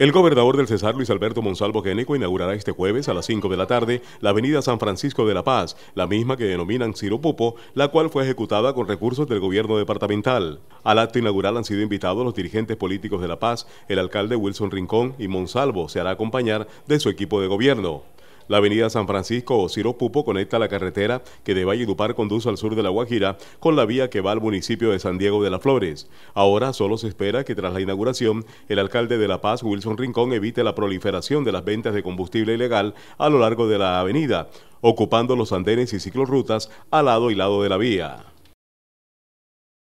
El gobernador del Cesar, Luis Alberto Monsalvo Génico inaugurará este jueves a las 5 de la tarde la avenida San Francisco de la Paz, la misma que denominan pupo la cual fue ejecutada con recursos del gobierno departamental. Al acto inaugural han sido invitados los dirigentes políticos de La Paz, el alcalde Wilson Rincón y Monsalvo se hará acompañar de su equipo de gobierno. La avenida San Francisco o Ciro Pupo conecta la carretera que de Valle Dupar conduce al sur de La Guajira con la vía que va al municipio de San Diego de las Flores. Ahora solo se espera que tras la inauguración, el alcalde de La Paz, Wilson Rincón, evite la proliferación de las ventas de combustible ilegal a lo largo de la avenida, ocupando los andenes y ciclorrutas al lado y lado de la vía.